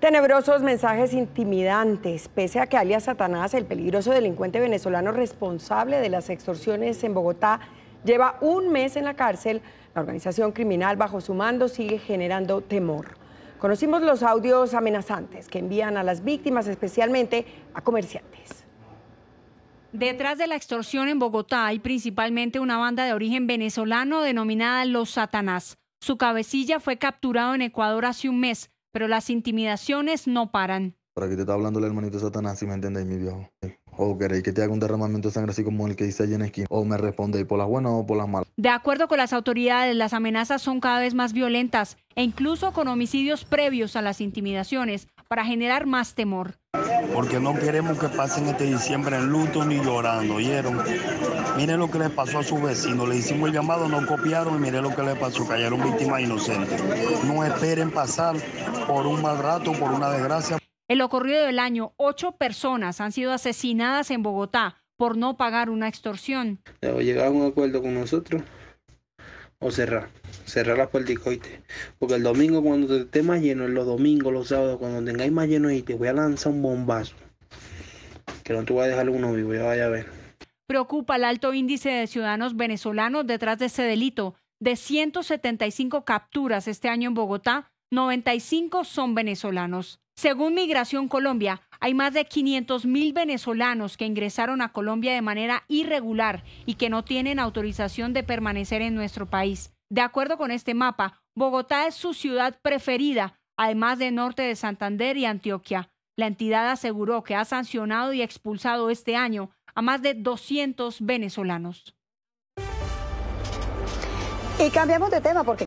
Tenebrosos mensajes intimidantes. Pese a que alias Satanás, el peligroso delincuente venezolano responsable de las extorsiones en Bogotá, lleva un mes en la cárcel, la organización criminal bajo su mando sigue generando temor. Conocimos los audios amenazantes que envían a las víctimas, especialmente a comerciantes. Detrás de la extorsión en Bogotá hay principalmente una banda de origen venezolano denominada Los Satanás. Su cabecilla fue capturado en Ecuador hace un mes pero las intimidaciones no paran. ¿Para qué te está hablando el hermanito Satanás si me entendéis, mi viejo? O que te haga un derramamiento de sangre así como el que hice allí en esquina. O me respondéis por las buenas o por las malas. De acuerdo con las autoridades, las amenazas son cada vez más violentas e incluso con homicidios previos a las intimidaciones para generar más temor porque no queremos que pasen este diciembre en luto ni llorando, ¿oyeron? Miren lo que les pasó a sus vecinos, le hicimos el llamado, no copiaron y miren lo que les pasó, cayeron víctimas inocentes. No esperen pasar por un mal rato, por una desgracia. En lo ocurrido del año, ocho personas han sido asesinadas en Bogotá por no pagar una extorsión. Llegaron a un acuerdo con nosotros o cerrar, cerrar las puerticoites. Porque el domingo cuando te esté más lleno, los domingos, los sábados, cuando tengáis más lleno y te voy a lanzar un bombazo. Que no te voy a dejar uno vivo, ya vaya a ver. Preocupa el alto índice de ciudadanos venezolanos detrás de ese delito. De 175 capturas este año en Bogotá, 95 son venezolanos. Según Migración Colombia, hay más de 500 mil venezolanos que ingresaron a Colombia de manera irregular y que no tienen autorización de permanecer en nuestro país. De acuerdo con este mapa, Bogotá es su ciudad preferida, además de norte de Santander y Antioquia. La entidad aseguró que ha sancionado y expulsado este año a más de 200 venezolanos. Y cambiamos de tema porque...